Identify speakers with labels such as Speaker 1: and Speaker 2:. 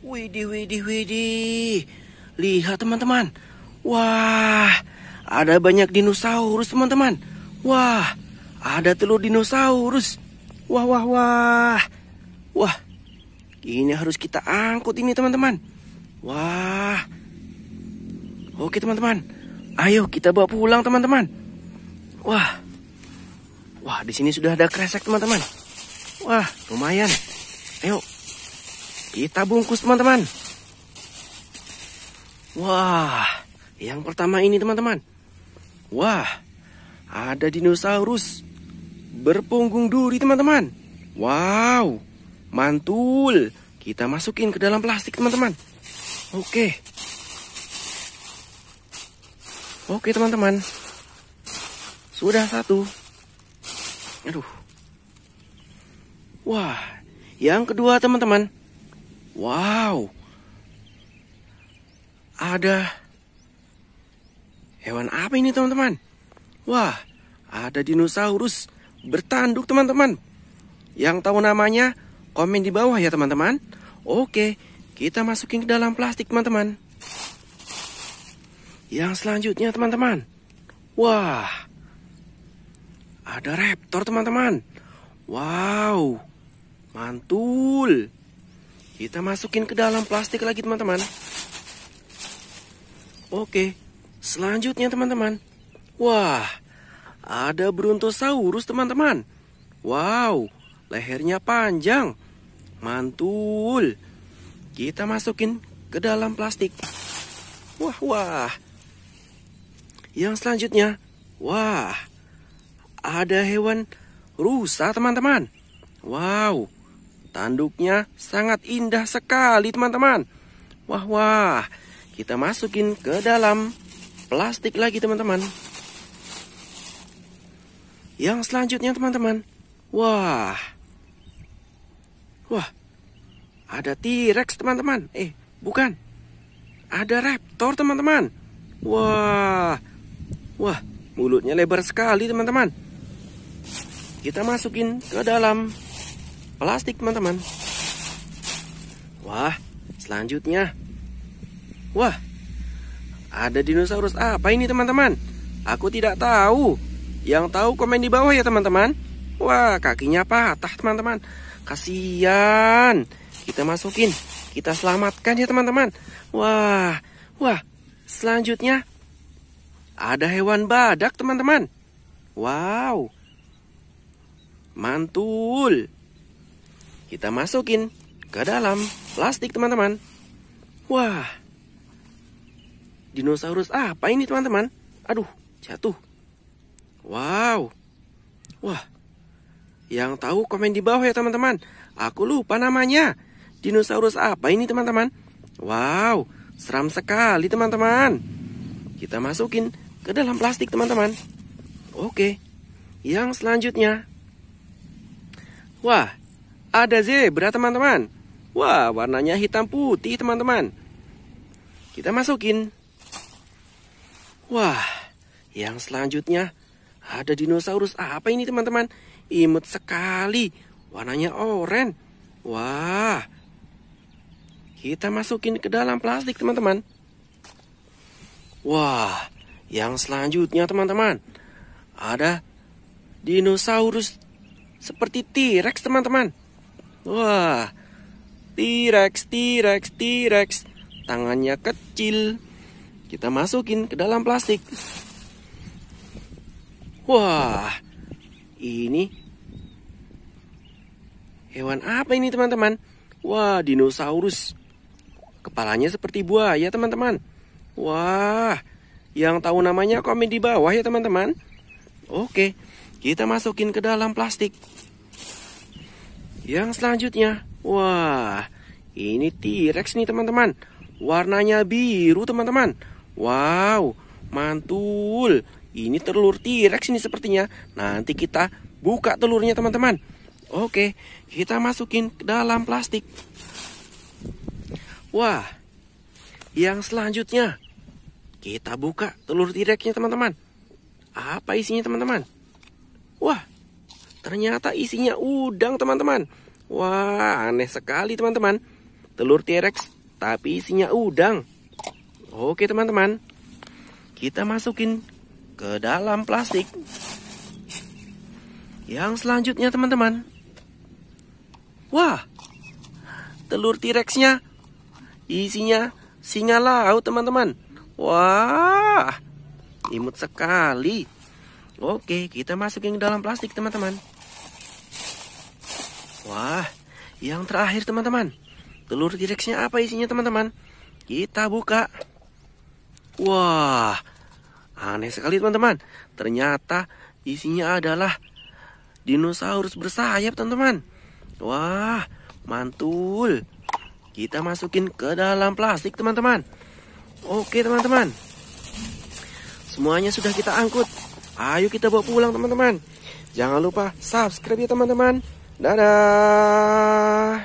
Speaker 1: Widih, widih, widih. Lihat teman-teman. Wah, ada banyak dinosaurus teman-teman. Wah, ada telur dinosaurus. Wah, wah, wah. Wah, ini harus kita angkut ini teman-teman. Wah. Oke teman-teman. Ayo kita bawa pulang teman-teman. Wah. Wah, di sini sudah ada kresek teman-teman. Wah, lumayan. Ayo kita bungkus teman-teman. Wah, yang pertama ini teman-teman. Wah, ada dinosaurus berpunggung duri teman-teman. Wow, mantul. Kita masukin ke dalam plastik teman-teman. Oke. Oke teman-teman. Sudah satu. Aduh. Wah, yang kedua teman-teman. Wow, ada hewan apa ini teman-teman? Wah, ada dinosaurus bertanduk teman-teman. Yang tahu namanya, komen di bawah ya teman-teman. Oke, kita masukin ke dalam plastik teman-teman. Yang selanjutnya teman-teman. Wah, ada raptor teman-teman. Wow, mantul. Kita masukin ke dalam plastik lagi teman-teman. Oke, selanjutnya teman-teman. Wah, ada Brontosaurus teman-teman. Wow, lehernya panjang. Mantul. Kita masukin ke dalam plastik. Wah, wah. Yang selanjutnya, wah, ada hewan rusa teman-teman. Wow, Tanduknya sangat indah sekali teman-teman. Wah wah, kita masukin ke dalam plastik lagi teman-teman. Yang selanjutnya teman-teman, wah, wah, ada T-Rex teman-teman. Eh, bukan, ada raptor teman-teman. Wah, wah, mulutnya lebar sekali teman-teman. Kita masukin ke dalam plastik teman-teman Wah selanjutnya Wah ada dinosaurus apa ini teman-teman Aku tidak tahu Yang tahu komen di bawah ya teman-teman Wah kakinya patah teman-teman Kasian Kita masukin Kita selamatkan ya teman-teman Wah Wah Selanjutnya Ada hewan badak teman-teman Wow Mantul kita masukin ke dalam plastik teman-teman. Wah, dinosaurus apa ini teman-teman? Aduh, jatuh. Wow. Wah, yang tahu komen di bawah ya teman-teman. Aku lupa namanya. Dinosaurus apa ini teman-teman? Wow, seram sekali teman-teman. Kita masukin ke dalam plastik teman-teman. Oke, yang selanjutnya. Wah, ada zebra teman-teman. Wah, warnanya hitam putih teman-teman. Kita masukin. Wah, yang selanjutnya ada dinosaurus apa ini teman-teman? Imut sekali. Warnanya oranye. Wah. Kita masukin ke dalam plastik teman-teman. Wah, yang selanjutnya teman-teman. Ada dinosaurus seperti T-Rex teman-teman. Wah, T-Rex, T-Rex, T-Rex. Tangannya kecil. Kita masukin ke dalam plastik. Wah, ini hewan apa ini teman-teman? Wah, dinosaurus. Kepalanya seperti buaya teman-teman. Wah, yang tahu namanya komen di bawah ya teman-teman. Oke, kita masukin ke dalam plastik. Yang selanjutnya, wah, ini T-Rex nih teman-teman. Warnanya biru teman-teman. Wow, mantul. Ini telur T-Rex ini sepertinya. Nanti kita buka telurnya teman-teman. Oke, kita masukin ke dalam plastik. Wah, yang selanjutnya kita buka telur t rex teman-teman. Apa isinya teman-teman? Wah, Ternyata isinya udang teman-teman. Wah aneh sekali teman-teman. Telur T-Rex tapi isinya udang. Oke teman-teman. Kita masukin ke dalam plastik. Yang selanjutnya teman-teman. Wah telur T-Rexnya isinya singa laut teman-teman. Wah imut sekali. Oke, kita masukin ke dalam plastik, teman-teman. Wah, yang terakhir teman-teman. Telur T-Rexnya apa isinya teman-teman? Kita buka. Wah, aneh sekali teman-teman. Ternyata isinya adalah dinosaurus bersayap teman-teman. Wah, mantul. Kita masukin ke dalam plastik teman-teman. Oke teman-teman. Semuanya sudah kita angkut. Ayo kita bawa pulang teman-teman. Jangan lupa subscribe ya teman-teman. Dadah.